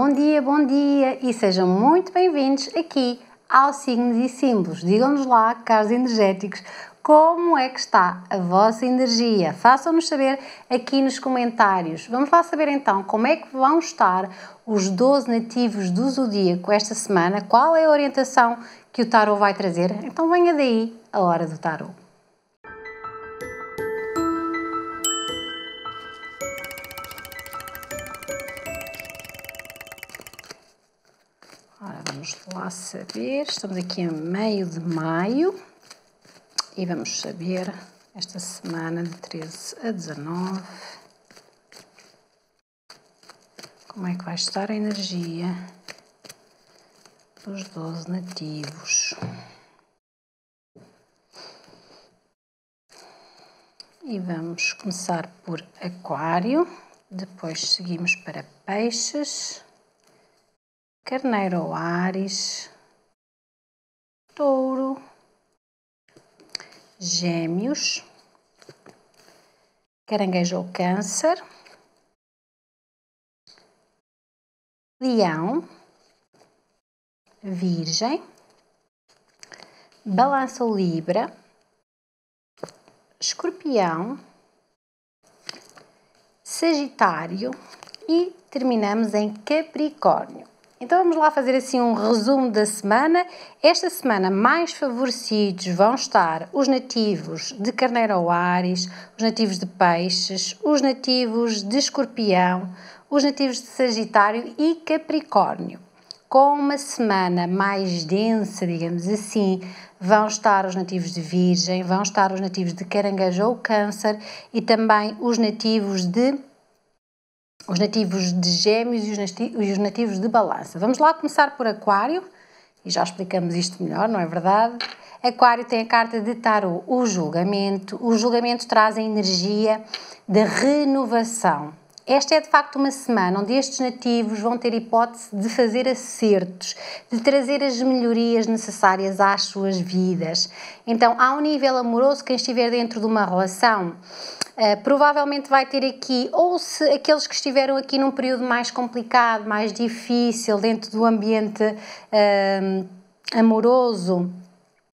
bom dia, bom dia e sejam muito bem-vindos aqui ao Signos e Símbolos. Digam-nos lá, caros energéticos, como é que está a vossa energia? Façam-nos saber aqui nos comentários. Vamos lá saber então como é que vão estar os 12 nativos do zodíaco esta semana, qual é a orientação que o tarot vai trazer. Então venha daí a hora do tarot. lá saber. Estamos aqui a meio de maio e vamos saber esta semana de 13 a 19 como é que vai estar a energia dos 12 nativos. E vamos começar por Aquário, depois seguimos para Peixes Carneiro ou Ares, Touro, Gêmeos, Caranguejo ou Câncer, Leão, Virgem, Balança ou Libra, Escorpião, Sagitário e terminamos em Capricórnio. Então vamos lá fazer assim um resumo da semana. Esta semana mais favorecidos vão estar os nativos de Carneiro ou Ares, os nativos de Peixes, os nativos de Escorpião, os nativos de Sagitário e Capricórnio. Com uma semana mais densa, digamos assim, vão estar os nativos de Virgem, vão estar os nativos de Caranguejo ou Câncer e também os nativos de os nativos de Gêmeos e os, nati e os nativos de Balança. Vamos lá começar por Aquário, e já explicamos isto melhor, não é verdade? Aquário tem a carta de Tarot, o julgamento. O julgamento traz a energia de renovação. Esta é de facto uma semana onde estes nativos vão ter hipótese de fazer acertos, de trazer as melhorias necessárias às suas vidas. Então, há um nível amoroso, quem estiver dentro de uma relação eh, provavelmente vai ter aqui, ou se aqueles que estiveram aqui num período mais complicado, mais difícil, dentro do ambiente uh, amoroso,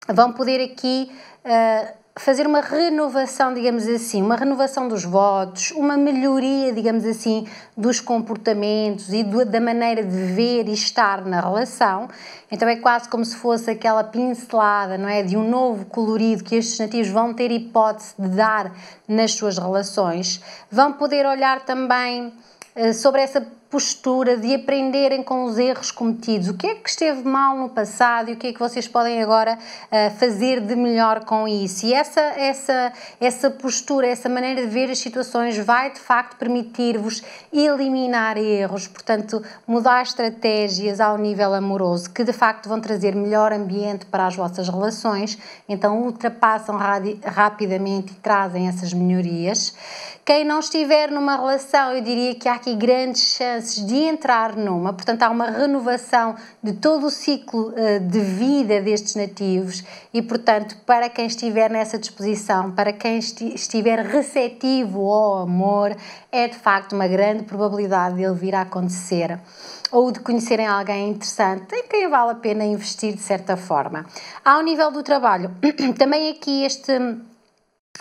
vão poder aqui uh, fazer uma renovação, digamos assim, uma renovação dos votos, uma melhoria, digamos assim, dos comportamentos e do, da maneira de ver e estar na relação. Então é quase como se fosse aquela pincelada, não é, de um novo colorido que estes nativos vão ter hipótese de dar nas suas relações. Vão poder olhar também eh, sobre essa postura de aprenderem com os erros cometidos. O que é que esteve mal no passado e o que é que vocês podem agora uh, fazer de melhor com isso? E essa, essa, essa postura, essa maneira de ver as situações vai de facto permitir-vos eliminar erros, portanto, mudar estratégias ao nível amoroso que de facto vão trazer melhor ambiente para as vossas relações, então ultrapassam rapidamente e trazem essas melhorias. Quem não estiver numa relação, eu diria que há aqui grandes chances chances de entrar numa, portanto, há uma renovação de todo o ciclo eh, de vida destes nativos e, portanto, para quem estiver nessa disposição, para quem estiver receptivo ao amor, é de facto uma grande probabilidade de ele vir a acontecer ou de conhecerem alguém interessante em quem vale a pena investir de certa forma. Ao nível do trabalho, também aqui este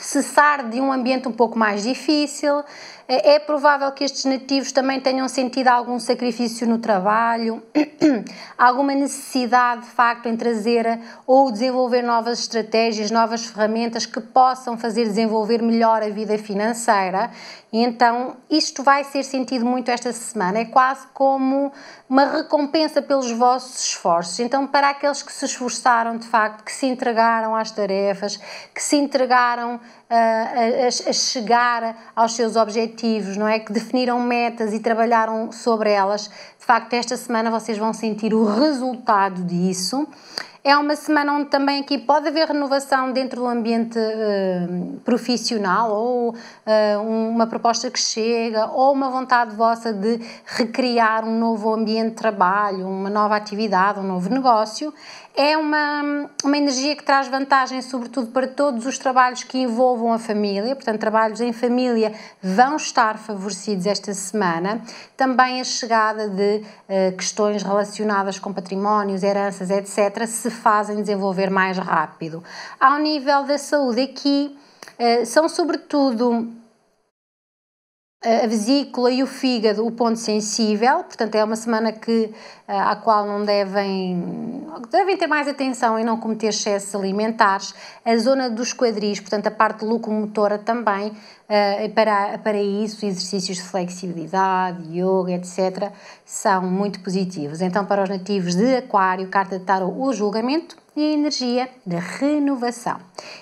cessar de um ambiente um pouco mais difícil. É, é provável que estes nativos também tenham sentido algum sacrifício no trabalho, alguma necessidade de facto em trazer ou desenvolver novas estratégias, novas ferramentas que possam fazer desenvolver melhor a vida financeira. E então isto vai ser sentido muito esta semana, é quase como uma recompensa pelos vossos esforços. Então, para aqueles que se esforçaram de facto, que se entregaram às tarefas, que se entregaram a, a, chegar aos seus objetivos, não é? Que definiram metas e trabalharam sobre elas. De facto, esta semana vocês vão sentir o resultado disso. É uma semana onde também aqui pode haver renovação dentro do ambiente uh, profissional ou uh, uma proposta que chega ou uma vontade vossa de recriar um novo ambiente de trabalho, uma nova atividade, um novo negócio é uma, uma energia que traz vantagem, sobretudo para todos os trabalhos que envolvam a família, portanto, trabalhos em família vão estar favorecidos esta semana. Também a chegada de uh, questões relacionadas com patrimónios, heranças, etc., se fazem desenvolver mais rápido. Ao nível da saúde, aqui uh, são sobretudo a vesícula e o fígado, o ponto sensível, portanto é uma semana que, eh, à qual não devem, devem ter mais atenção e não cometer excessos alimentares, a zona dos quadris, portanto a parte locomotora também, eh, para, para isso exercícios de flexibilidade, yoga, etc., são muito positivos. Então para os nativos de aquário, carta de tarot, o julgamento e a energia da renovação.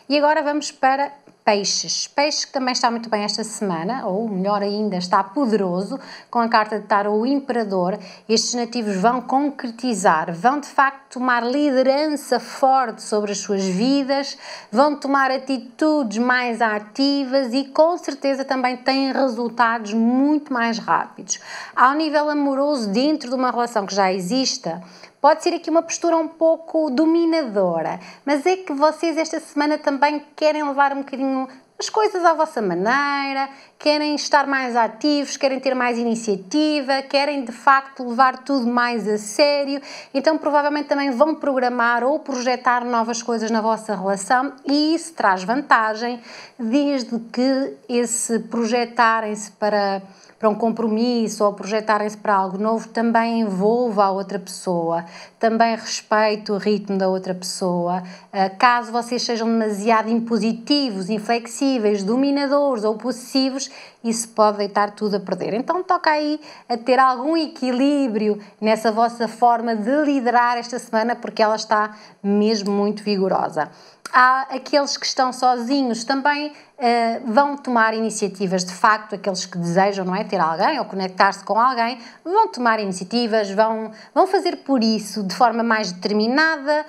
E agora vamos para peixes. Peixe que também está muito bem esta semana, ou melhor ainda, está poderoso com a carta de tarot o Imperador. Estes nativos vão concretizar, vão de facto tomar liderança forte sobre as suas vidas, vão tomar atitudes mais ativas e com certeza também têm resultados muito mais rápidos. Ao nível amoroso, dentro de uma relação que já exista, Pode ser aqui uma postura um pouco dominadora, mas é que vocês esta semana também querem levar um bocadinho as coisas à vossa maneira, querem estar mais ativos, querem ter mais iniciativa, querem de facto levar tudo mais a sério, então provavelmente também vão programar ou projetar novas coisas na vossa relação e isso traz vantagem, desde que esse projetarem-se para para um compromisso ou projetarem-se para algo novo, também envolva a outra pessoa, também respeite o ritmo da outra pessoa. Ah, caso vocês sejam demasiado impositivos, inflexíveis, dominadores ou possessivos, isso pode deitar tudo a perder. Então toca aí a ter algum equilíbrio nessa vossa forma de liderar esta semana, porque ela está mesmo muito vigorosa há aqueles que estão sozinhos também uh, vão tomar iniciativas de facto aqueles que desejam não é ter alguém ou conectar-se com alguém vão tomar iniciativas vão vão fazer por isso de forma mais determinada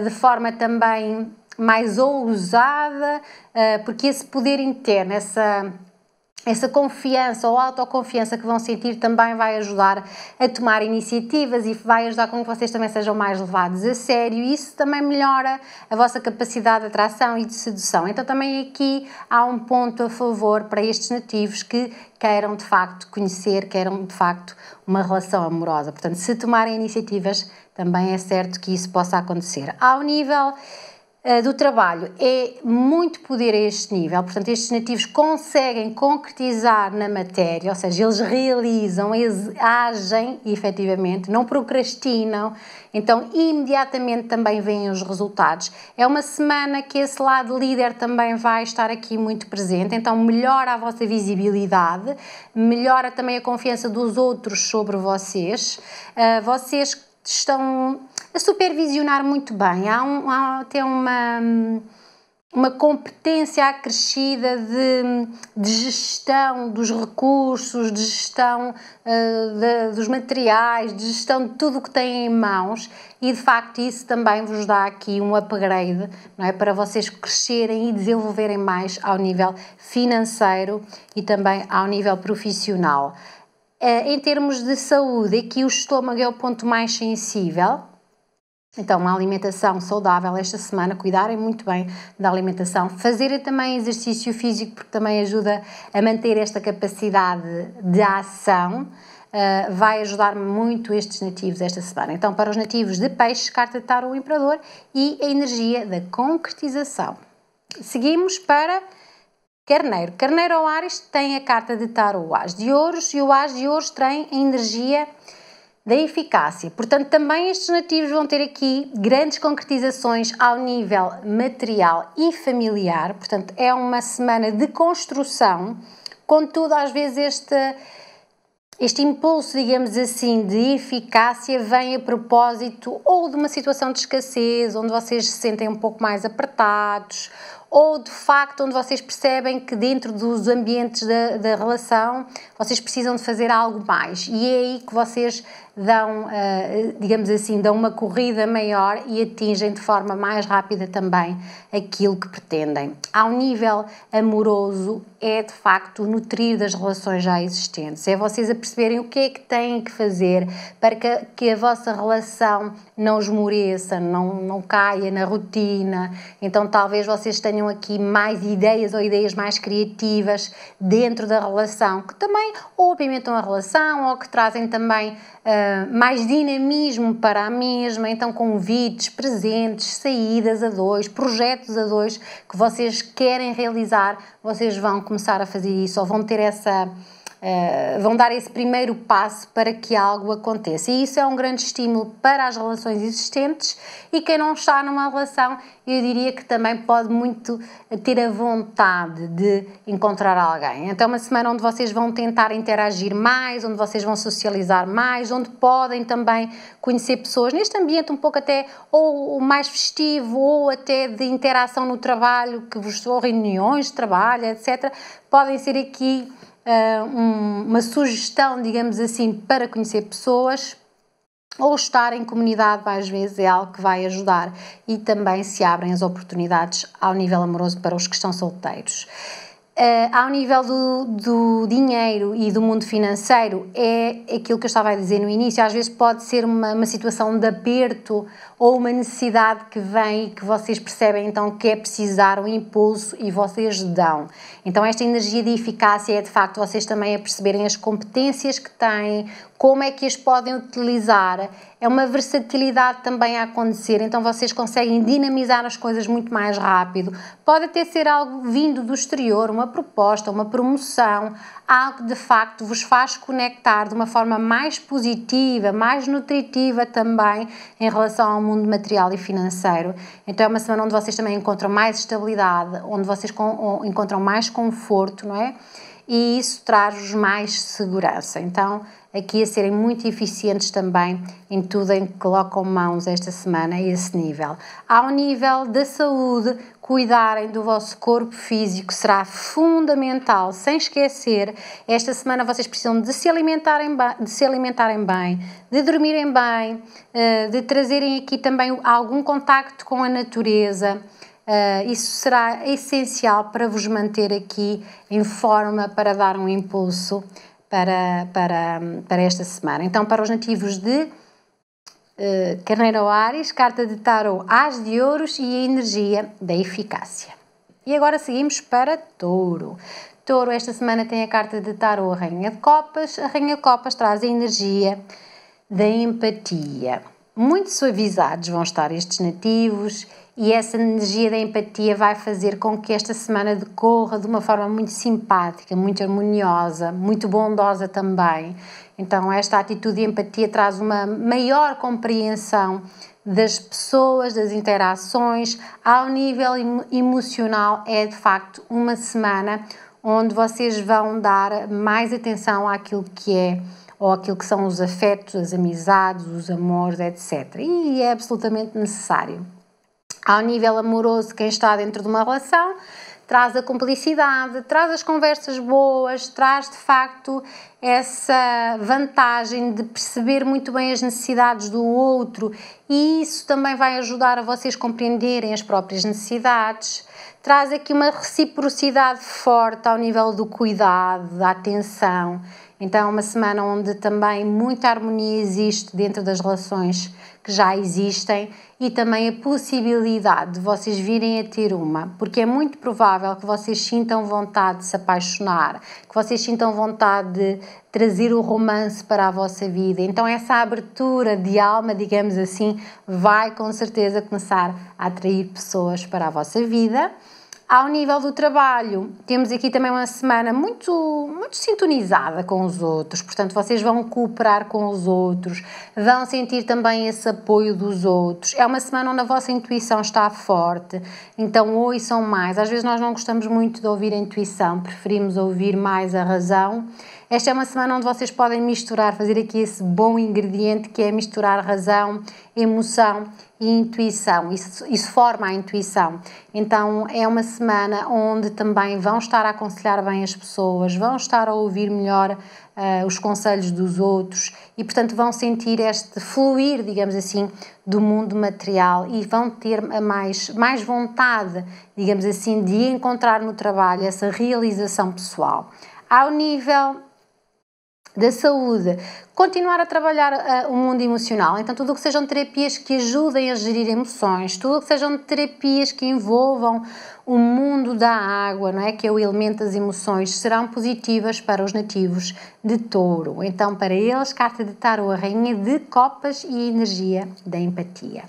uh, de forma também mais ousada uh, porque esse poder interno essa essa confiança ou autoconfiança que vão sentir também vai ajudar a tomar iniciativas e vai ajudar com que vocês também sejam mais levados a sério. E isso também melhora a vossa capacidade de atração e de sedução. Então, também aqui há um ponto a favor para estes nativos que queiram de facto conhecer, queiram de facto uma relação amorosa. Portanto, se tomarem iniciativas, também é certo que isso possa acontecer. Ao nível eh, do trabalho é muito poder a este nível, portanto, estes nativos conseguem concretizar na matéria, ou seja, eles realizam, eles agem efetivamente, não procrastinam, então imediatamente também vêm os resultados. É uma semana que esse lado líder também vai estar aqui muito presente, então melhora a vossa visibilidade, melhora também a confiança dos outros sobre vocês, eh, vocês estão a supervisionar muito bem. Há, um, há até uma, uma competência acrescida de, de gestão dos recursos, de gestão uh, eh, de, dos materiais, de gestão de tudo o que têm em mãos e de facto isso também vos dá aqui um upgrade não é? para vocês crescerem e desenvolverem mais ao nível financeiro e também ao nível profissional. Eh, em termos de saúde, aqui o estômago é o ponto mais sensível então, uma alimentação saudável esta semana, cuidarem muito bem da alimentação, fazerem também exercício físico, porque também ajuda a manter esta capacidade de ação. Uh, vai ajudar muito estes nativos esta semana. Então, para os nativos de peixe, carta de tarot, o imperador e a energia da concretização. Seguimos para Carneiro. Carneiro ou Ares tem a carta de tarot, o As de Ouros, e o As de Ouros tem a energia da eficácia. Portanto, também estes nativos vão ter aqui grandes concretizações ao nível material e familiar. Portanto, é uma semana de construção. Contudo, às vezes este, este impulso, digamos assim, de eficácia vem a propósito ou de uma situação de escassez, onde vocês se sentem um pouco mais apertados, ou de facto onde vocês percebem que dentro dos ambientes da, da relação vocês precisam de fazer algo mais. E é aí que vocês dão, eh, digamos assim, dão uma corrida maior e atingem de forma mais rápida também aquilo que pretendem. Ao nível amoroso, é de facto nutrir das relações já existentes, é vocês a perceberem o que é que têm que fazer para que, que a vossa relação não esmoreça, não, não caia na rotina. Então, talvez vocês tenham aqui mais ideias ou ideias mais criativas dentro da relação, que também ou apimentam a relação ou que trazem também uh, mais dinamismo para a mesma. Então, convites, presentes, saídas a dois, projetos a dois que vocês querem realizar, vocês vão começar a fazer isso ou vão ter essa eh, vão dar esse primeiro passo para que algo aconteça. E isso é um grande estímulo para as relações existentes e quem não está numa relação, eu diria que também pode muito ter a vontade de encontrar alguém. Então, uma semana onde vocês vão tentar interagir mais, onde vocês vão socializar mais, onde podem também conhecer pessoas neste ambiente um pouco até ou mais festivo ou até de interação no trabalho que vos ou reuniões de trabalho, etc. Podem ser aqui uh, um, uma sugestão, digamos assim, para conhecer pessoas, ou estar em comunidade às vezes é algo que vai ajudar e também se abrem as oportunidades ao nível amoroso para os que estão solteiros. Uh, ao nível do, do, dinheiro e do mundo financeiro, é aquilo que eu estava a dizer no início. Às vezes pode ser uma, uma situação de aperto ou uma necessidade que vem e que vocês percebem então que é precisar um impulso e vocês dão. Então, esta energia de eficácia é de facto vocês também a perceberem as competências que têm, como é que as podem utilizar. É uma versatilidade também a acontecer, então vocês conseguem dinamizar as coisas muito mais rápido. Pode até ser algo vindo do exterior, uma proposta, uma promoção, algo que de facto vos faz conectar de uma forma mais positiva, mais nutritiva também em relação ao mundo material e financeiro. Então é uma semana onde vocês também encontram mais estabilidade, onde vocês encontram mais conforto, não é? E isso traz-vos mais segurança. Então aqui a serem muito eficientes também em tudo em que colocam mãos esta semana a esse nível. Ao nível da saúde, cuidarem do vosso corpo físico será fundamental, sem esquecer, esta semana vocês precisam de se alimentarem, de se alimentarem bem, de dormirem bem, eh, de trazerem aqui também algum contacto com a natureza. Uh, isso será essencial para vos manter aqui em forma para dar um impulso para, para, para esta semana. Então, para os nativos de uh, Carneiro Ares, carta de tarot As de Ouros e a energia da eficácia. E agora seguimos para Touro. Touro, esta semana tem a carta de tarot a Rainha de Copas. A Rainha de Copas traz a energia da empatia muito suavizados vão estar estes nativos e essa energia da empatia vai fazer com que esta semana decorra de uma forma muito simpática, muito harmoniosa, muito bondosa também. Então, esta atitude de empatia traz uma maior compreensão das pessoas, das interações, ao nível emocional, é de facto uma semana onde vocês vão dar mais atenção àquilo que é ou aquilo que são os afetos, as amizades, os amores, etc. E é absolutamente necessário. Ao nível amoroso, quem está dentro de uma relação traz a cumplicidade, traz as conversas boas, traz de facto essa vantagem de perceber muito bem as necessidades do outro e isso também vai ajudar a vocês compreenderem as próprias necessidades. Traz aqui uma reciprocidade forte ao nível do cuidado, da atenção. Então, é uma semana onde também muita harmonia existe dentro das relações que já existem e também a possibilidade de vocês virem a ter uma, porque é muito provável que vocês sintam vontade de se apaixonar, que vocês sintam vontade de trazer o romance para a vossa vida. Então, essa abertura de alma, digamos assim, vai com certeza começar a atrair pessoas para a vossa vida. Ao nível do trabalho, temos aqui também uma semana muito, muito sintonizada com os outros, portanto, vocês vão cooperar com os outros, vão sentir também esse apoio dos outros. É uma semana onde a vossa intuição está forte, então ouçam mais. Às vezes nós não gostamos muito de ouvir a intuição, preferimos ouvir mais a razão. Esta é uma semana onde vocês podem misturar, fazer aqui esse bom ingrediente que é misturar razão, emoção e intuição, isso, isso forma a intuição. Então é uma semana onde também vão estar a aconselhar bem as pessoas, vão estar a ouvir melhor uh, os conselhos dos outros e, portanto, vão sentir este fluir, digamos assim, do mundo material e vão ter mais, mais vontade, digamos assim, de encontrar no trabalho essa realização pessoal. Ao nível da saúde, continuar a trabalhar uh, o mundo emocional. Então, tudo o que sejam terapias que ajudem a gerir emoções, tudo o que sejam terapias que envolvam o mundo da água, não é? que é o elemento das emoções, serão positivas para os nativos de touro. Então, para eles, carta de tarô, a rainha de copas e a energia da empatia.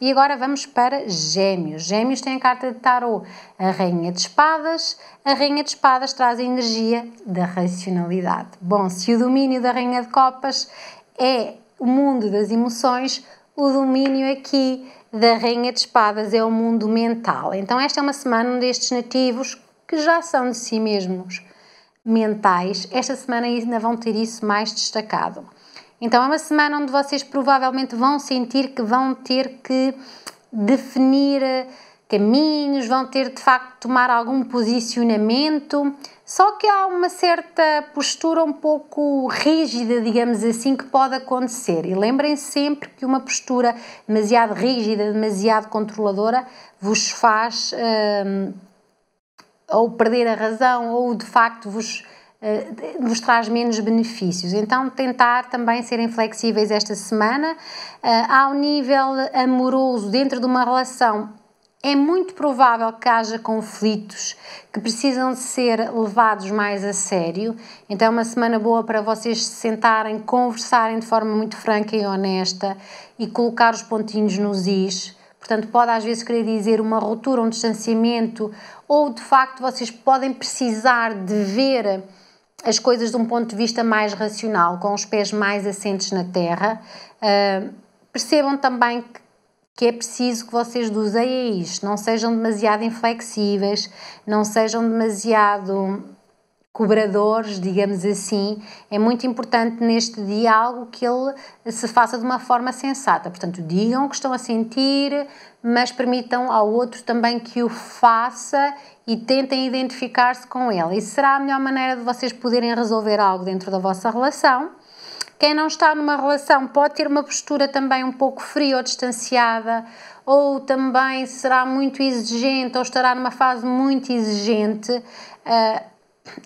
E agora vamos para Gêmeos. Gêmeos tem a carta de Tarot, a Rainha de Espadas. A Rainha de Espadas traz a energia da racionalidade. Bom, se o domínio da Rainha de Copas é o mundo das emoções, o domínio aqui da Rainha de Espadas é o mundo mental. Então, esta é uma semana onde estes nativos, que já são de si mesmos mentais, esta semana ainda vão ter isso mais destacado. Então é uma semana onde vocês provavelmente vão sentir que vão ter que definir eh, caminhos, vão ter de facto tomar algum posicionamento, só que há uma certa postura um pouco rígida, digamos assim, que pode acontecer. E lembrem sempre que uma postura demasiado rígida, demasiado controladora, vos faz hum, ou perder a razão ou de facto vos nos eh, traz menos benefícios. Então, tentar também serem flexíveis esta semana. Eh, ao nível amoroso, dentro de uma relação, é muito provável que haja conflitos que precisam de ser levados mais a sério. Então, é uma semana boa para vocês se sentarem, conversarem de forma muito franca e honesta e colocar os pontinhos nos is. Portanto, pode às vezes querer dizer uma ruptura, um distanciamento, ou de facto vocês podem precisar de ver as coisas de um ponto de vista mais racional, com os pés mais assentes na terra. Uh, percebam também que que é preciso que vocês usem isto, não sejam demasiado inflexíveis, não sejam demasiado cobradores, digamos assim. É muito importante neste diálogo que ele se faça de uma forma sensata. Portanto, digam o que estão a sentir, mas permitam ao outro também que o faça e tentem identificar-se com ele. Isso será a melhor maneira de vocês poderem resolver algo dentro da vossa relação. Quem não está numa relação pode ter uma postura também um pouco fria ou distanciada, ou também será muito exigente, ou estará numa fase muito exigente. Uh,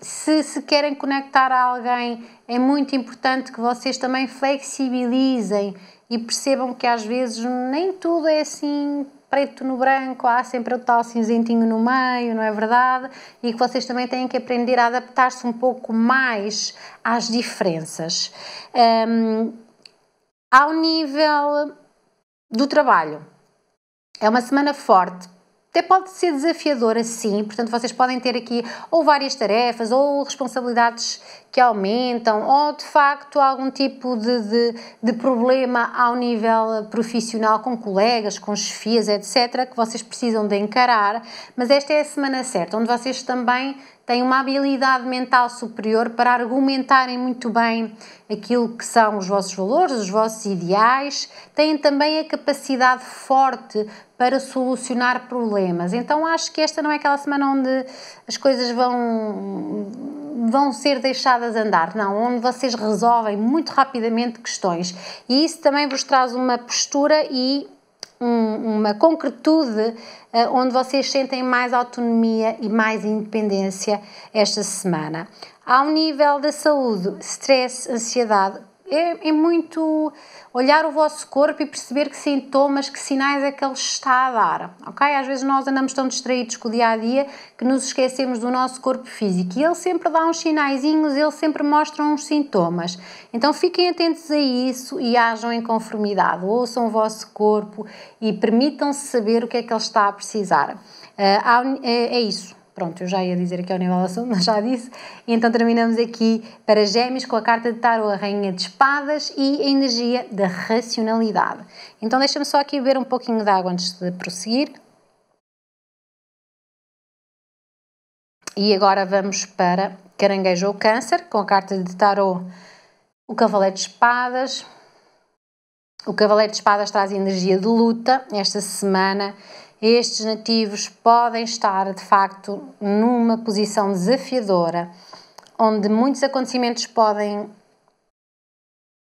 se se querem conectar a alguém, é muito importante que vocês também flexibilizem e percebam que às vezes nem tudo é assim preto no branco, há sempre o tal cinzentinho no meio, não é verdade? E que vocês também têm que aprender a adaptar-se um pouco mais às diferenças. Um, ao nível do trabalho, é uma semana forte até pode ser desafiadora, sim. Portanto, vocês podem ter aqui ou várias tarefas, ou responsabilidades que aumentam, ou de facto algum tipo de, de, de problema ao nível profissional com colegas, com chefias, etc., que vocês precisam de encarar. Mas esta é a semana certa, onde vocês também têm uma habilidade mental superior para argumentarem muito bem aquilo que são os vossos valores, os vossos ideais, têm também a capacidade forte para solucionar problemas. Então acho que esta não é aquela semana onde as coisas vão vão ser deixadas andar, não, onde vocês resolvem muito rapidamente questões. E isso também vos traz uma postura e um, uma concretude eh, onde vocês sentem mais autonomia e mais independência esta semana. Ao nível da saúde, stress, ansiedade, é, é, muito olhar o vosso corpo e perceber que sintomas, que sinais é que ele está a dar, ok? Às vezes nós andamos tão distraídos com o dia a dia que nos esquecemos do nosso corpo físico e ele sempre dá uns sinaizinhos, ele sempre mostra uns sintomas. Então fiquem atentos a isso e hajam em conformidade, ouçam o vosso corpo e permitam-se saber o que é que ele está a precisar. Uh, é isso. Pronto, eu já ia dizer que é o nível assunto, mas já disse. Então terminamos aqui para Gêmeos com a carta de Tarot, a Rainha de Espadas e a energia da racionalidade. Então deixa-me só aqui beber um pouquinho de água antes de prosseguir. E agora vamos para Caranguejo ou Câncer, com a carta de Tarot, o Cavaleiro de Espadas. O Cavaleiro de Espadas traz energia de luta esta semana estes nativos podem estar de facto numa posição desafiadora, onde muitos acontecimentos podem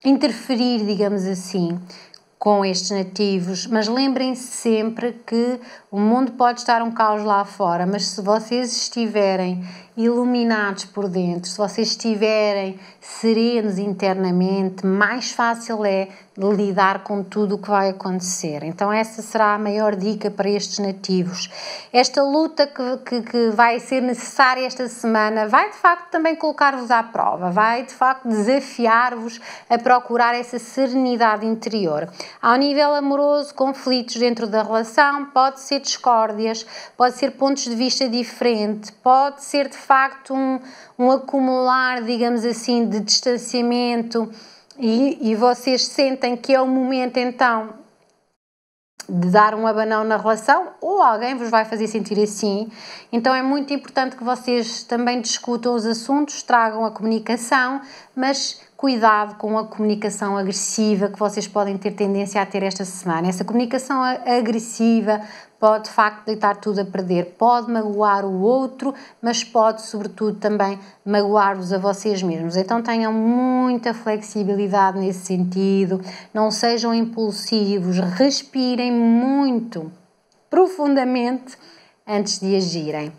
interferir, digamos assim, com estes nativos, mas lembrem se sempre que o mundo pode estar um caos lá fora, mas se vocês estiverem iluminados por dentro, se vocês estiverem serenos internamente, mais fácil é lidar com tudo o que vai acontecer. Então, essa será a maior dica para estes nativos. Esta luta que, que, que vai ser necessária esta semana vai de facto também colocar-vos à prova, vai de facto desafiar-vos a procurar essa serenidade interior. Ao nível amoroso, conflitos dentro da relação, pode ser discórdias, pode ser pontos de vista diferentes, pode ser de facto um, um acumular, digamos assim, de distanciamento e, e vocês sentem que é o momento então de dar um abanão na relação ou alguém vos vai fazer sentir assim. Então é muito importante que vocês também discutam os assuntos, tragam a comunicação, mas cuidado com a comunicação agressiva que vocês podem ter tendência a ter esta semana. Essa comunicação agressiva pode de facto deitar tudo a perder, pode magoar o outro, mas pode sobretudo também magoar-vos a vocês mesmos. Então tenham muita flexibilidade nesse sentido, não sejam impulsivos, respirem muito, profundamente antes de agirem.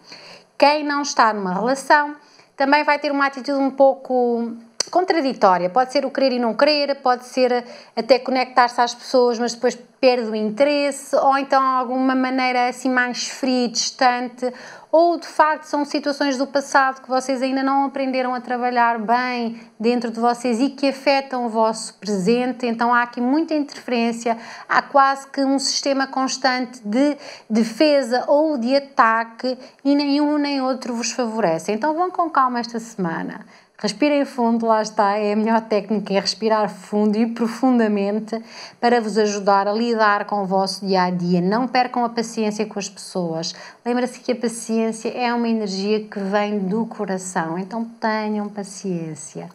Quem não está numa relação também vai ter uma atitude um pouco contraditória. Pode ser o querer e não querer, pode ser até conectar-se às pessoas, mas depois perde o interesse, ou então alguma maneira assim mais fria, distante, ou de facto são situações do passado que vocês ainda não aprenderam a trabalhar bem dentro de vocês e que afetam o vosso presente. Então há aqui muita interferência, há quase que um sistema constante de defesa ou de ataque e nenhum nem outro vos favorece. Então vão com calma esta semana. Respirem fundo, lá está, é a melhor técnica, é respirar fundo e profundamente para vos ajudar a lidar com o vosso dia a dia. Não percam a paciência com as pessoas. Lembra-se que a paciência é uma energia que vem do coração, então tenham paciência.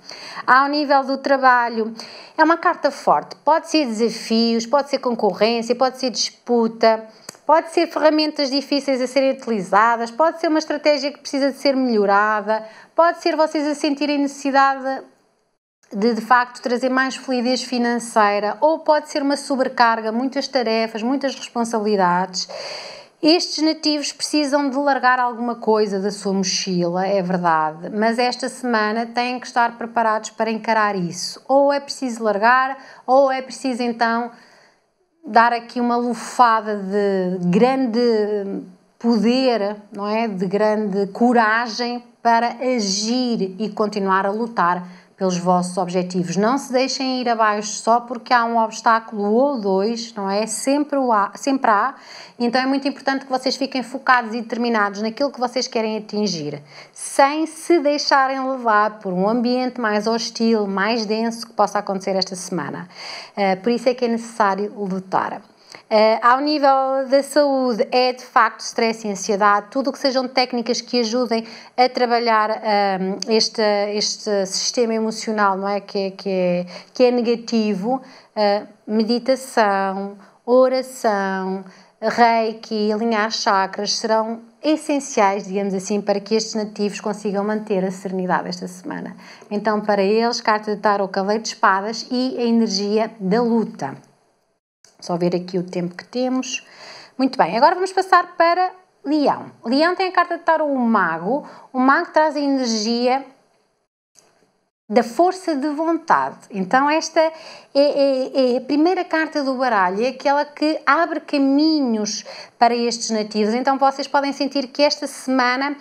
Ao nível do trabalho, é uma carta forte. Pode ser desafios, pode ser concorrência, pode ser disputa pode ser ferramentas difíceis a serem utilizadas, pode ser uma estratégia que precisa de ser melhorada, pode ser vocês a sentirem necessidade de de facto trazer mais fluidez financeira, ou pode ser uma sobrecarga, muitas tarefas, muitas responsabilidades. Estes nativos precisam de largar alguma coisa da sua mochila, é verdade, mas esta semana têm que estar preparados para encarar isso. Ou é preciso largar, ou é preciso então dar aqui uma lufada de grande poder, não é? De grande coragem para agir e continuar a lutar pelos vossos objetivos. Não se deixem ir abaixo só porque há um obstáculo ou dois, não é? Sempre há, sempre há. Então é muito importante que vocês fiquem focados e determinados naquilo que vocês querem atingir, sem se deixarem levar por um ambiente mais hostil, mais denso que possa acontecer esta semana. Eh, por isso é que é necessário lutar. Uh, ao nível da saúde, é de facto stress e ansiedade, tudo o que sejam técnicas que ajudem a trabalhar um, ehm, este, este sistema emocional não é? Que, é, que, é, que é negativo, uh, meditação, oração, reiki, alinhar chakras, serão essenciais, digamos assim, para que estes nativos consigam manter a serenidade esta semana. Então, para eles, carta de tarot, cavaleiro de espadas e a energia da luta. Só ver aqui o tempo que temos. Muito bem, agora vamos passar para Leão. Leão tem a carta de tarot o mago. O mago traz a energia da força de vontade. Então esta é, é, é, a primeira carta do baralho, é aquela que abre caminhos para estes nativos. Então vocês podem sentir que esta semana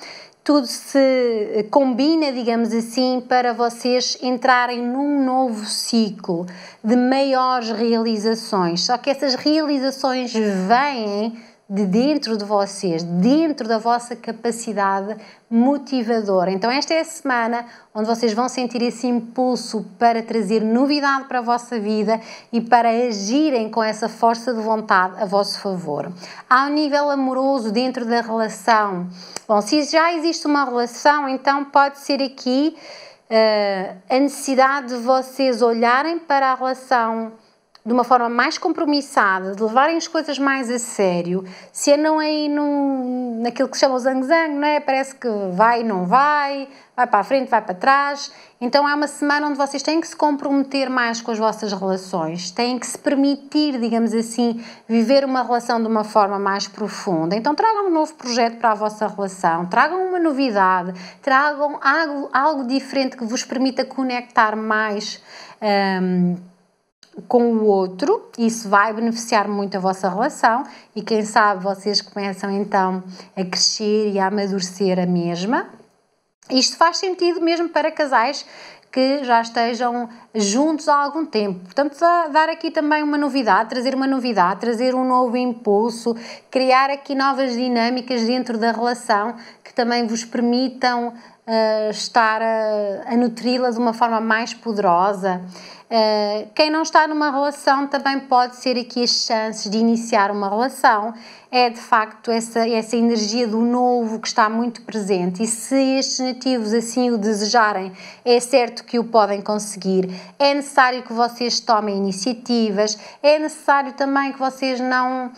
tudo se eh, combina, digamos assim, para vocês entrarem num novo ciclo de maiores realizações. Só que essas realizações vêm de dentro de vocês, dentro da vossa capacidade motivadora. Então, esta é a semana onde vocês vão sentir esse impulso para trazer novidade para a vossa vida e para agirem com essa força de vontade a vosso favor. Há um nível amoroso dentro da relação. Bom, se já existe uma relação, então pode ser aqui uh, a necessidade de vocês olharem para a relação de uma forma mais compromissada, de levarem as coisas mais a sério, se andam é aí é num, naquilo que se chama o zangzang, não é? Parece que vai, não vai, vai para a frente, vai para trás. Então há uma semana onde vocês têm que se comprometer mais com as vossas relações, têm que se permitir, digamos assim, viver uma relação de uma forma mais profunda. Então tragam um novo projeto para a vossa relação, tragam uma novidade, tragam algo, algo diferente que vos permita conectar mais. Um, com o outro, isso vai beneficiar muito a vossa relação e quem sabe vocês começam então a crescer e a amadurecer a mesma. Isto faz sentido mesmo para casais que já estejam juntos há algum tempo. Portanto, dar aqui também uma novidade, trazer uma novidade, trazer um novo impulso, criar aqui novas dinâmicas dentro da relação que também vos permitam eh, estar a, a nutri-la de uma forma mais poderosa. Uh, quem não está numa relação também pode ser aqui as chances de iniciar uma relação. É de facto essa, essa energia do novo que está muito presente, e se estes nativos assim o desejarem, é certo que o podem conseguir. É necessário que vocês tomem iniciativas, é necessário também que vocês não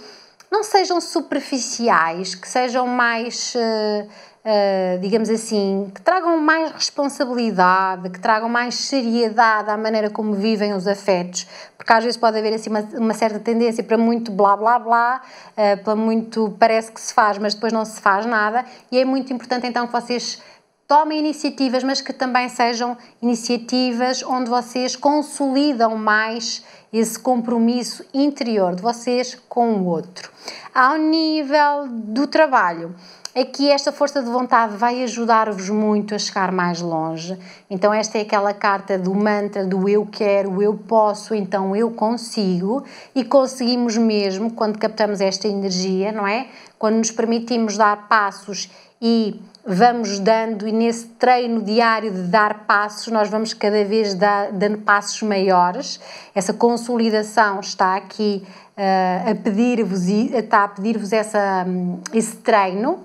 não sejam superficiais, que sejam mais uh, eh, digamos assim, que tragam mais responsabilidade, que tragam mais seriedade à maneira como vivem os afetos, porque às vezes pode haver assim uma, uma certa tendência para muito blá blá blá, uh, para muito parece que se faz, mas depois não se faz nada, e é muito importante então que vocês tomem iniciativas, mas que também sejam iniciativas onde vocês consolidam mais esse compromisso interior de vocês com o outro. Ao nível do trabalho, aqui é esta força de vontade vai ajudar-vos muito a chegar mais longe. Então, esta é aquela carta do mantra do eu quero, eu posso, então eu consigo, e conseguimos mesmo quando captamos esta energia, não é? Quando nos permitimos dar passos e vamos dando, e nesse treino diário de dar passos, nós vamos cada vez dar, dando passos maiores. Essa consolidação está aqui uh, a pedir-vos, está a pedir-vos essa, hum, esse treino,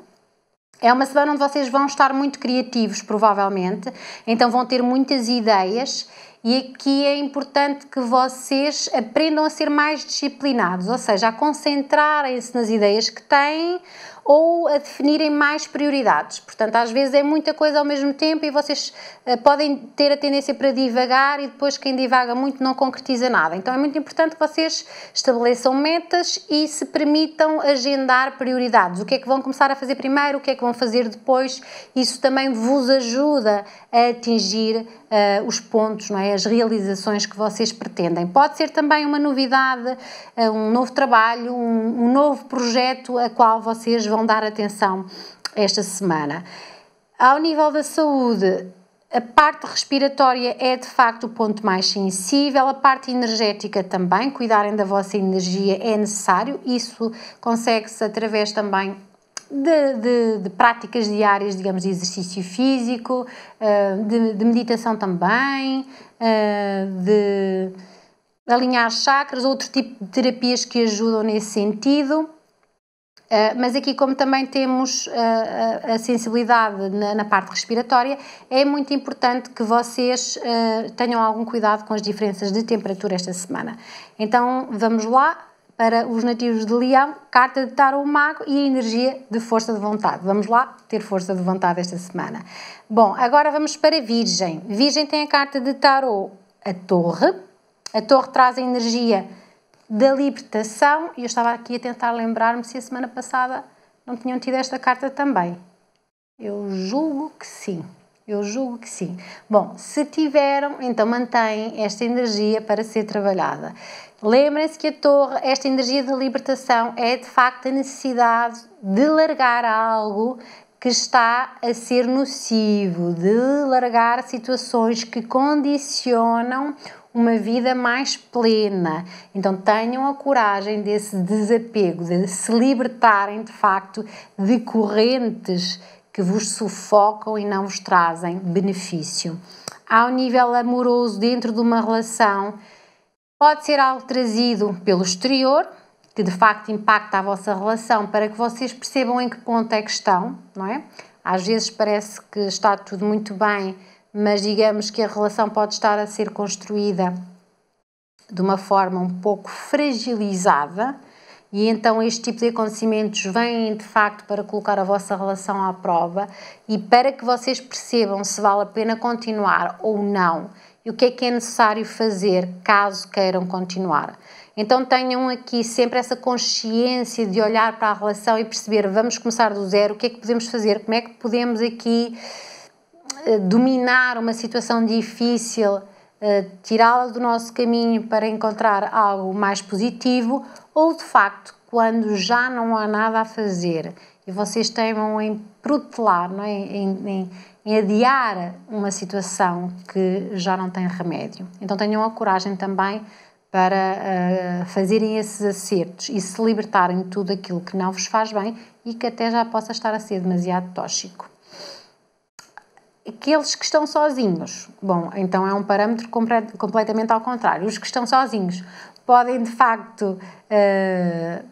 é uma semana onde vocês vão estar muito criativos, provavelmente, então vão ter muitas ideias e aqui é importante que vocês aprendam a ser mais disciplinados, ou seja, a concentrarem-se nas ideias que têm, ou a definirem mais prioridades. Portanto, às vezes é muita coisa ao mesmo tempo e vocês eh, podem ter a tendência para divagar e depois quem divaga muito não concretiza nada. Então é muito importante que vocês estabeleçam metas e se permitam agendar prioridades. O que é que vão começar a fazer primeiro, o que é que vão fazer depois. Isso também vos ajuda a atingir uh, os pontos, não é? as realizações que vocês pretendem. Pode ser também uma novidade, uh, um novo trabalho, um, um novo projeto a qual vocês vão vão dar atenção esta semana. Ao nível da saúde, a parte respiratória é de facto o ponto mais sensível, a parte energética também, cuidarem da vossa energia é necessário, isso consegue-se através também de, de, de, práticas diárias, digamos, de exercício físico, eh, de, de meditação também, eh, de alinhar chakras, outro tipo de terapias que ajudam nesse sentido. Ah, mas aqui, como também temos ah, ah, a, sensibilidade na, parte respiratória, é muito importante que vocês tenham algum cuidado com as diferenças de temperatura esta semana. Então, vamos lá para os nativos de Leão, carta de Tarot Mago e energia de força de vontade. Vamos lá ter força de vontade esta semana. Bom, agora vamos para a Virgem. Virgem tem a carta de Tarot, a Torre. A Torre traz a energia da libertação, e eu estava aqui a tentar lembrar-me se a semana passada não tinham tido esta carta também. Eu julgo que sim. Eu julgo que sim. Bom, se tiveram, então mantém esta energia para ser trabalhada. Lembrem-se que a torre, esta energia da libertação, é de facto a necessidade de largar algo que está a ser nocivo, de largar situações que condicionam uma vida mais plena. Então tenham a coragem desse desapego, de se libertarem de facto de correntes que vos sufocam e não vos trazem benefício. Ao nível amoroso, dentro de uma relação, pode ser algo trazido pelo exterior, que de facto impacta a vossa relação, para que vocês percebam em que ponto é que estão, não é? Às vezes parece que está tudo muito bem, mas digamos que a relação pode estar a ser construída de uma forma um pouco fragilizada, e então este tipo de acontecimentos vêm de facto para colocar a vossa relação à prova e para que vocês percebam se vale a pena continuar ou não e o que é que é necessário fazer caso queiram continuar. Então tenham aqui sempre essa consciência de olhar para a relação e perceber, vamos começar do zero, o que é que podemos fazer, como é que podemos aqui eh, dominar uma situação difícil, eh, tirá-la do nosso caminho para encontrar algo mais positivo, ou de facto, quando já não há nada a fazer e vocês teimam em protelar, não é? em, em, em adiar uma situação que já não tem remédio. Então tenham a coragem também para uh, fazerem esses acertos e se libertarem de tudo aquilo que não vos faz bem e que até já possa estar a ser demasiado tóxico. Aqueles que estão sozinhos, bom, então é um parâmetro completamente ao contrário. Os que estão sozinhos podem de facto uh,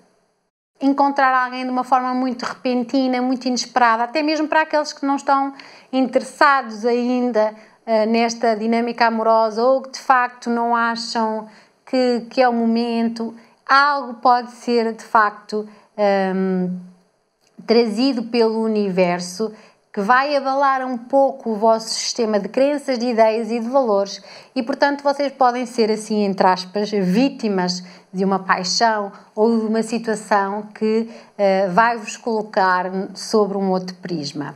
encontrar alguém de uma forma muito repentina, muito inesperada, até mesmo para aqueles que não estão interessados ainda uh, nesta dinâmica amorosa ou que de facto não acham que, que é o momento, algo pode ser de facto um, trazido pelo universo que vai abalar um pouco o vosso sistema de crenças, de ideias e de valores, e portanto vocês podem ser, assim, entre aspas, vítimas de uma paixão ou de uma situação que uh, vai vos colocar sobre um outro prisma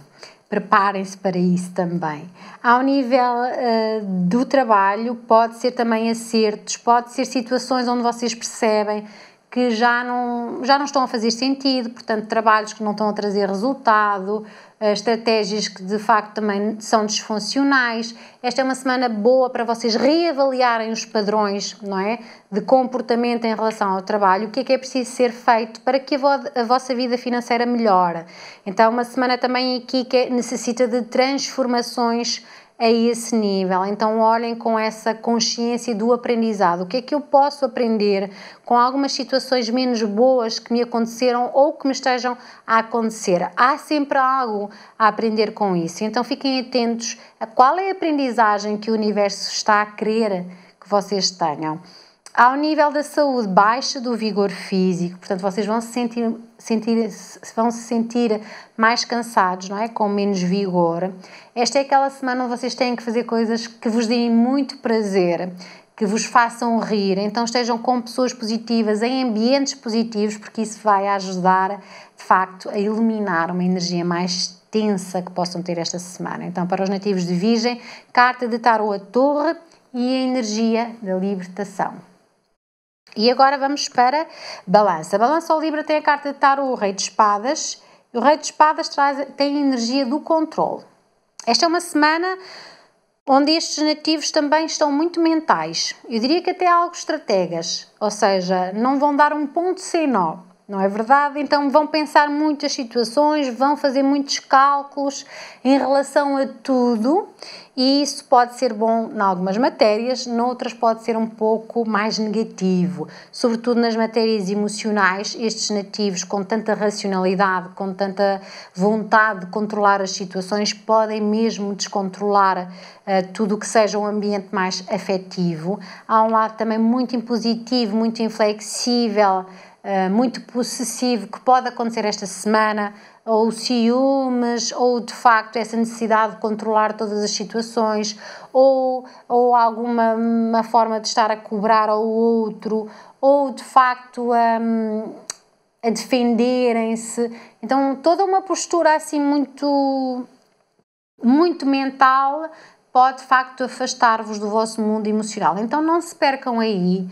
preparem-se para isso também. Ao nível uh, do trabalho, pode ser também acertos, pode ser situações onde vocês percebem que já não, já não estão a fazer sentido, portanto, trabalhos que não estão a trazer resultado, eh, estratégias que de facto também são disfuncionais. Esta é uma semana boa para vocês reavaliarem os padrões não é? de comportamento em relação ao trabalho, o que é que é preciso ser feito para que a, vo a vossa vida financeira melhore. Então, uma semana também aqui que é, necessita de transformações a é esse nível. Então, olhem com essa consciência do aprendizado. O que é que eu posso aprender com algumas situações menos boas que me aconteceram ou que me estejam a acontecer? Há sempre algo a aprender com isso. Então, fiquem atentos a qual é a aprendizagem que o universo está a querer que vocês tenham. Ao nível da saúde, baixa do vigor físico, portanto, vocês vão se sentir, sentir, vão se sentir mais cansados, não é? Com menos vigor. Esta é aquela semana onde vocês têm que fazer coisas que vos deem muito prazer, que vos façam rir. Então, estejam com pessoas positivas, em ambientes positivos, porque isso vai ajudar, de facto, a iluminar uma energia mais tensa que possam ter esta semana. Então, para os nativos de Virgem, carta de tarot a Torre e a energia da libertação. E agora vamos para balança. Balança ou Libra tem a carta de Tarot, o Rei de Espadas. O Rei de Espadas traz, tem a energia do controle. Esta é uma semana onde estes nativos também estão muito mentais. Eu diria que até algo estrategas, ou seja, não vão dar um ponto sem nó não é verdade? Então vão pensar muitas situações, vão fazer muitos cálculos em relação a tudo e isso pode ser bom em algumas matérias, noutras pode ser um pouco mais negativo, sobretudo nas matérias emocionais, estes nativos com tanta racionalidade, com tanta vontade de controlar as situações, podem mesmo descontrolar uh, tudo o que seja um ambiente mais afetivo. Há um lado também muito impositivo, muito inflexível, eh, muito possessivo que pode acontecer esta semana, ou ciúmes, ou de facto essa necessidade de controlar todas as situações, ou, ou alguma uma forma de estar a cobrar ao outro, ou de facto hum, a defenderem-se. Então, toda uma postura assim muito muito mental pode de facto afastar-vos do vosso mundo emocional. Então não se percam aí,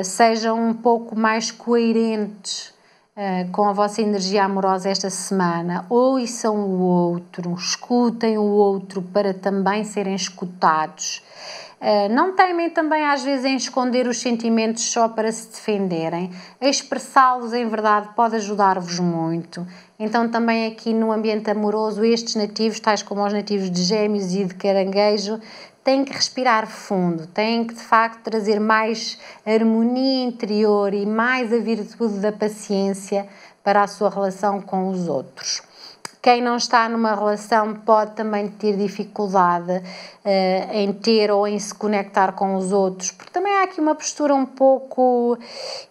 uh, sejam um pouco mais coerentes uh, com a vossa energia amorosa esta semana. Ouçam o outro, escutem o outro para também serem escutados. Eh, não temem também às vezes em esconder os sentimentos só para se defenderem. Expressá-los em verdade pode ajudar-vos muito. Então também aqui no ambiente amoroso, estes nativos, tais como os nativos de gêmeos e de caranguejo, têm que respirar fundo, têm que de facto trazer mais harmonia interior e mais a virtude da paciência para a sua relação com os outros. Quem não está numa relação pode também ter dificuldade uh, em ter ou em se conectar com os outros, porque também há aqui uma postura um pouco,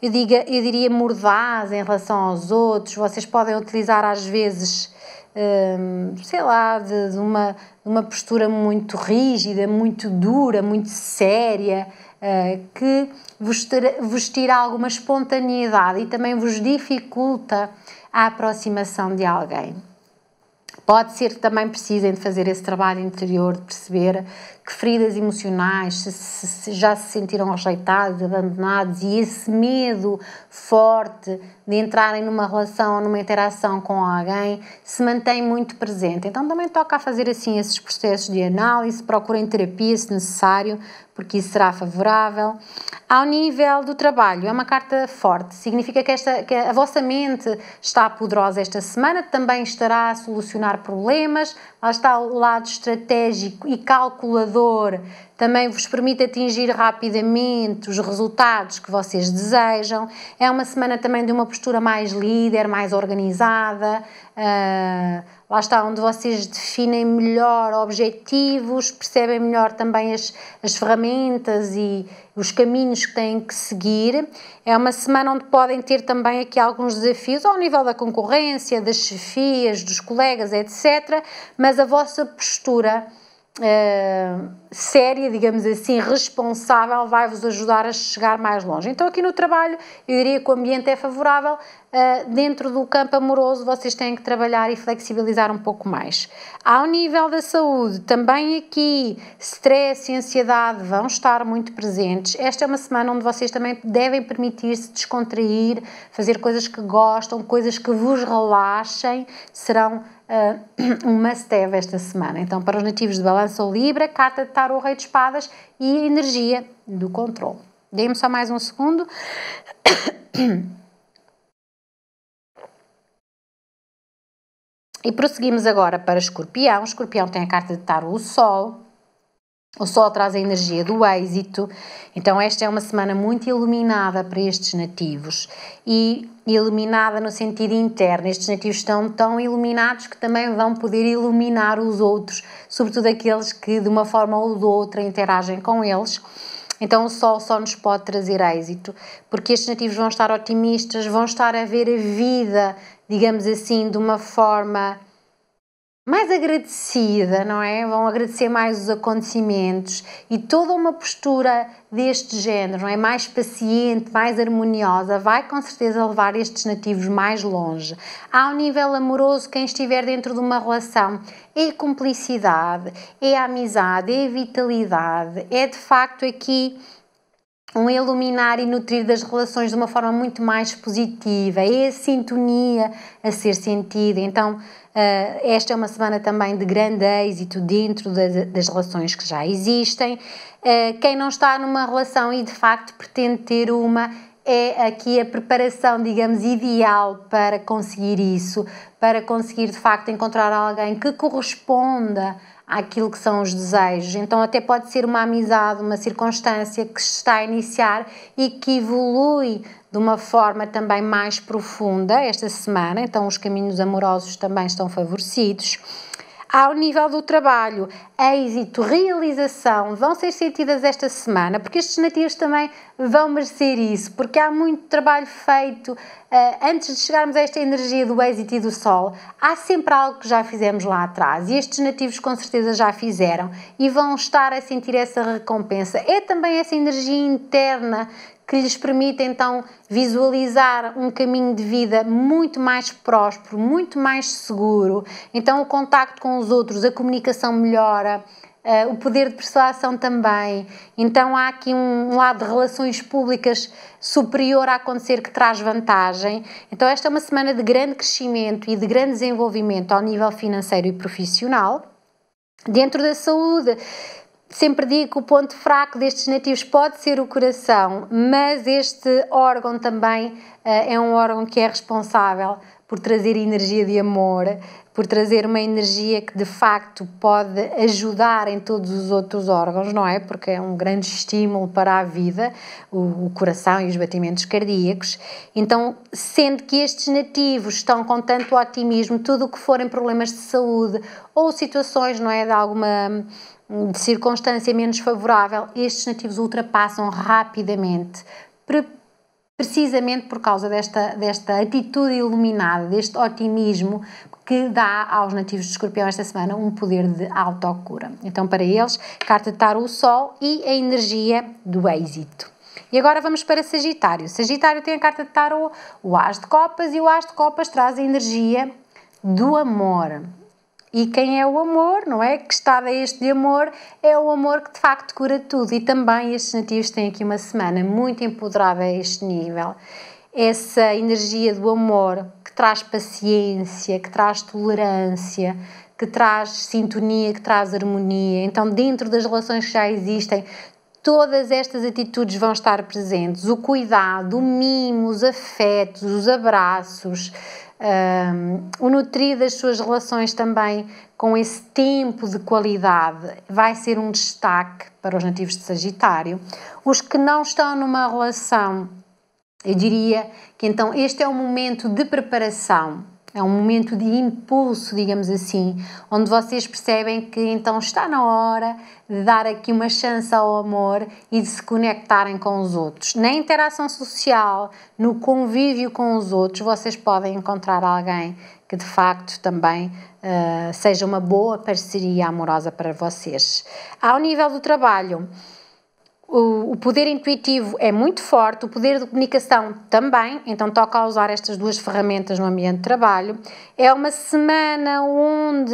eu, diga, eu diria, mordaz em relação aos outros. Vocês podem utilizar às vezes eh, sei lá, de, de, uma, de uma postura muito rígida, muito dura, muito séria, eh, que vos, ter, vos tira alguma espontaneidade e também vos dificulta a aproximação de alguém. Pode ser que também precisem de fazer esse trabalho interior, de perceber que feridas emocionais, se, se, se já se sentiram rejeitados, abandonados e esse medo forte de entrarem numa relação ou numa interação com alguém se mantém muito presente. Então também toca a fazer assim esses processos de análise, procurem terapia se necessário, porque isso será favorável. Ao nível do trabalho, é uma carta forte, significa que, esta, que a vossa mente está poderosa esta semana, também estará a solucionar problemas, lá está o lado estratégico e calculador também vos permite atingir rapidamente os resultados que vocês desejam. É uma semana também de uma postura mais líder, mais organizada, uh, lá está, onde vocês definem melhor objetivos, percebem melhor também as, as ferramentas e os caminhos que têm que seguir. É uma semana onde podem ter também aqui alguns desafios ao nível da concorrência, das chefias, dos colegas, etc. Mas a vossa postura eh, séria, digamos assim, responsável, vai-vos ajudar a chegar mais longe. Então, aqui no trabalho, eu diria que o ambiente é favorável, uh, dentro do campo amoroso, vocês têm que trabalhar e flexibilizar um pouco mais. Ao nível da saúde, também aqui, stress e ansiedade vão estar muito presentes. Esta é uma semana onde vocês também devem permitir-se descontrair, fazer coisas que gostam, coisas que vos relaxem, serão uh, um must-have esta semana. Então, para os nativos de balança ou libra, carta de tarot, rei de espadas e energia do controle. Dei-me só mais um segundo. E prosseguimos agora para Escorpião. Escorpião tem a carta de Tarot, o Sol. O Sol traz a energia do êxito. Então, esta é uma semana muito iluminada para estes nativos. E iluminada no sentido interno. Estes nativos estão tão iluminados que também vão poder iluminar os outros, sobretudo aqueles que de uma forma ou de outra interagem com eles. Então o sol só nos pode trazer êxito, porque estes nativos vão estar otimistas, vão estar a ver a vida, digamos assim, de uma forma mais agradecida, não é? Vão agradecer mais os acontecimentos e toda uma postura deste género, não é? Mais paciente, mais harmoniosa, vai com certeza levar estes nativos mais longe. Há um nível amoroso, quem estiver dentro de uma relação, é cumplicidade, é amizade, é vitalidade, é de facto aqui um iluminar e nutrir das relações de uma forma muito mais positiva, é a sintonia a ser sentida. Então, eh, esta é uma semana também de grande êxito dentro das relações que já existem. Eh, quem não está numa relação e de facto pretende ter uma, é aqui a preparação, digamos, ideal para conseguir isso, para conseguir de facto encontrar alguém que corresponda àquilo que são os desejos. Então, até pode ser uma amizade, uma circunstância que se está a iniciar e que evolui de uma forma também mais profunda esta semana. Então, os caminhos amorosos também estão favorecidos. Ao nível do trabalho, êxito, realização, vão ser sentidas esta semana, porque estes nativos também vão merecer isso, porque há muito trabalho feito uh, antes de chegarmos a esta energia do êxito e do sol. Há sempre algo que já fizemos lá atrás e estes nativos com certeza já fizeram e vão estar a sentir essa recompensa. É também essa energia interna que lhes permite então visualizar um caminho de vida muito mais próspero, muito mais seguro. Então, o contacto com os outros, a comunicação melhora, Uh, o poder de persuasão também. Então há aqui um, um, lado de relações públicas superior a acontecer que traz vantagem. Então esta é uma semana de grande crescimento e de grande desenvolvimento ao nível financeiro e profissional. Dentro da saúde, Sempre digo que o ponto fraco destes nativos pode ser o coração, mas este órgão também uh, é um órgão que é responsável por trazer energia de amor, por trazer uma energia que de facto pode ajudar em todos os outros órgãos, não é? Porque é um grande estímulo para a vida, o, o coração e os batimentos cardíacos. Então, sendo que estes nativos estão com tanto otimismo, tudo o que forem problemas de saúde ou situações, não é? De alguma de circunstância menos favorável, estes nativos ultrapassam rapidamente, precisamente por causa desta, desta atitude iluminada, deste otimismo que dá aos nativos de escorpião esta semana um poder de autocura. Então, para eles, carta de tarot, o sol e a energia do êxito. E agora vamos para Sagitário. Sagitário tem a carta de tarot, o as de copas, e o as de copas traz a energia do amor. E quem é o amor, não é? Que estado é este de amor? É o amor que de facto cura tudo. E também estes nativos têm aqui uma semana muito empoderada a este nível. Essa energia do amor que traz paciência, que traz tolerância, que traz sintonia, que traz harmonia. Então, dentro das relações que já existem, todas estas atitudes vão estar presentes: o cuidado, o mimo, os afetos, os abraços, um, o nutrir das suas relações também com esse tempo de qualidade vai ser um destaque para os nativos de Sagitário. Os que não estão numa relação, eu diria que então este é o momento de preparação é um momento de impulso, digamos assim, onde vocês percebem que então está na hora de dar aqui uma chance ao amor e de se conectarem com os outros. Na interação social, no convívio com os outros, vocês podem encontrar alguém que de facto também uh, seja uma boa parceria amorosa para vocês. Ao nível do trabalho, o, poder intuitivo é muito forte, o poder de comunicação também, então toca a usar estas duas ferramentas no ambiente de trabalho. É uma semana onde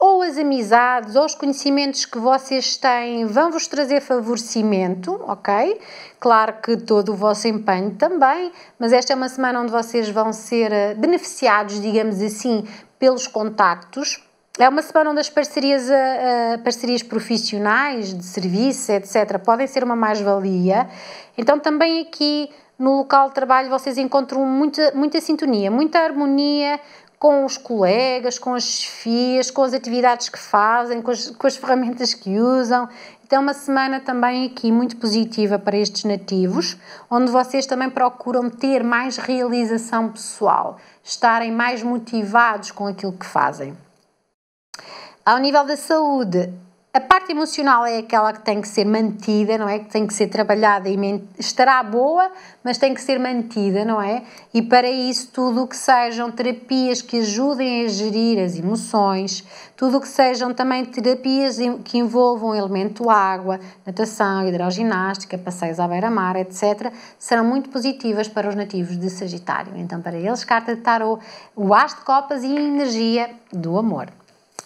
ou as amizades ou os conhecimentos que vocês têm vão vos trazer favorecimento, ok? Claro que todo o vosso empenho também, mas esta é uma semana onde vocês vão ser eh, beneficiados, digamos assim, pelos contactos é uma semana onde as parcerias, uh, parcerias profissionais, de serviço, etc., podem ser uma mais-valia. Então, também aqui no local de trabalho, vocês encontram muita, muita sintonia, muita harmonia com os colegas, com as chefias, com as atividades que fazem, com as, com as ferramentas que usam. Então, é uma semana também aqui muito positiva para estes nativos, onde vocês também procuram ter mais realização pessoal, estarem mais motivados com aquilo que fazem. Ao nível da saúde, a parte emocional é aquela que tem que ser mantida, não é? Que tem que ser trabalhada e estará boa, mas tem que ser mantida, não é? E para isso, tudo o que sejam terapias que ajudem a gerir as emoções, tudo o que sejam também terapias que envolvam elemento água, natação, hidroginástica, passeios à beira-mar, etc., serão muito positivas para os nativos de Sagitário. Então, para eles, carta de tarot, o as de copas e energia do amor.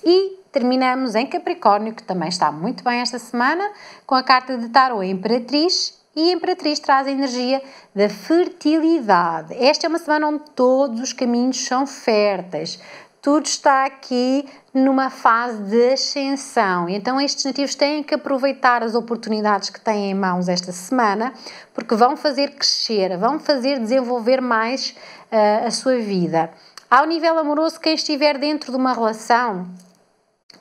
E terminamos em Capricórnio, que também está muito bem esta semana, com a carta de Tarot Imperatriz. E a Imperatriz traz a energia da fertilidade. Esta é uma semana onde todos os caminhos são férteis tudo está aqui numa fase de ascensão. Então, estes nativos têm que aproveitar as oportunidades que têm em mãos esta semana, porque vão fazer crescer, vão fazer desenvolver mais uh, a sua vida. Ao nível amoroso, quem estiver dentro de uma relação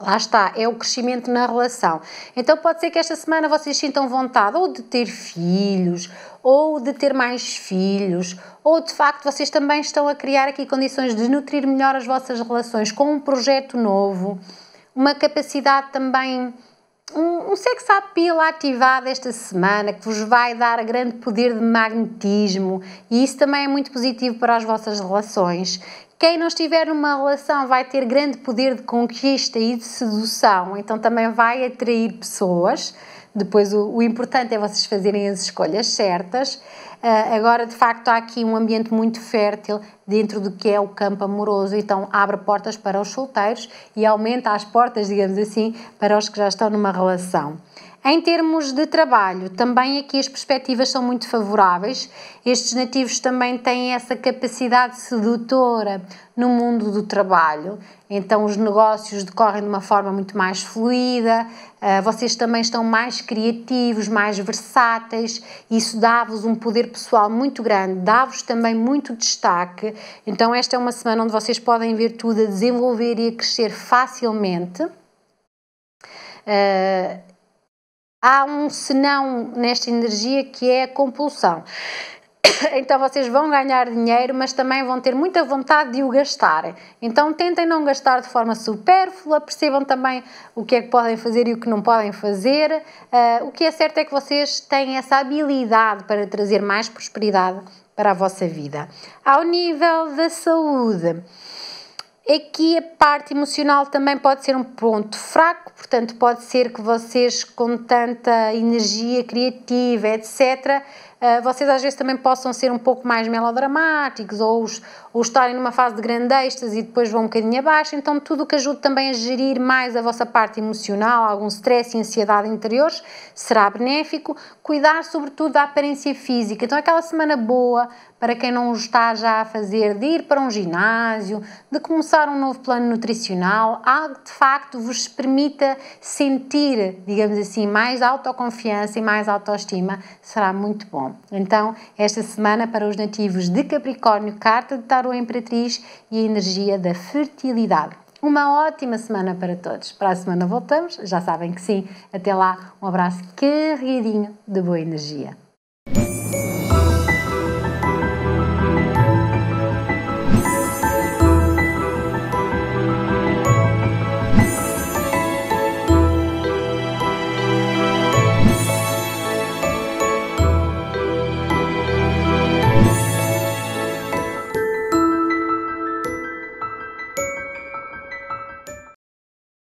Lá está, é o crescimento na relação. Então pode ser que esta semana vocês sintam vontade ou de ter filhos, ou de ter mais filhos, ou de facto vocês também estão a criar aqui condições de nutrir melhor as vossas relações com um projeto novo, uma capacidade também um, um à pila ativado esta semana que vos vai dar grande poder de magnetismo e isso também é muito positivo para as vossas relações. Quem não estiver numa relação vai ter grande poder de conquista e de sedução, então também vai atrair pessoas. Depois, o, o importante é vocês fazerem as escolhas certas. Ah, agora, de facto, há aqui um ambiente muito fértil dentro do que é o campo amoroso, então abre portas para os solteiros e aumenta as portas, digamos assim, para os que já estão numa relação. Em termos de trabalho, também aqui as perspectivas são muito favoráveis. Estes nativos também têm essa capacidade sedutora no mundo do trabalho, então os negócios decorrem de uma forma muito mais fluida, eh, vocês também estão mais criativos, mais versáteis, isso dá-vos um poder pessoal muito grande, dá-vos também muito destaque. Então, esta é uma semana onde vocês podem ver tudo a desenvolver e a crescer facilmente. Eh, há um senão nesta energia que é a compulsão. Então vocês vão ganhar dinheiro, mas também vão ter muita vontade de o gastar. Então tentem não gastar de forma supérflua, percebam também o que é que podem fazer e o que não podem fazer. Uh, o que é certo é que vocês têm essa habilidade para trazer mais prosperidade para a vossa vida. Ao nível da saúde. Aqui a parte emocional também pode ser um ponto fraco, portanto, pode ser que vocês, com tanta energia criativa, etc., eh, vocês às vezes também possam ser um pouco mais melodramáticos ou, os, ou estarem numa fase de grande êxtase e depois vão um bocadinho abaixo, então tudo o que ajude também a gerir mais a vossa parte emocional, algum stress e ansiedade interiores, será benéfico. Cuidar sobretudo da aparência física, então aquela semana boa para quem não está já a fazer, de ir para um ginásio, de começar um novo plano nutricional, algo de facto vos permita sentir, digamos assim, mais autoconfiança e mais autoestima, será muito bom. Então, esta semana para os nativos de Capricórnio, carta de o Imperatriz e a energia da fertilidade. Uma ótima semana para todos. Para a semana voltamos, já sabem que sim. Até lá, um abraço carregadinho de boa energia.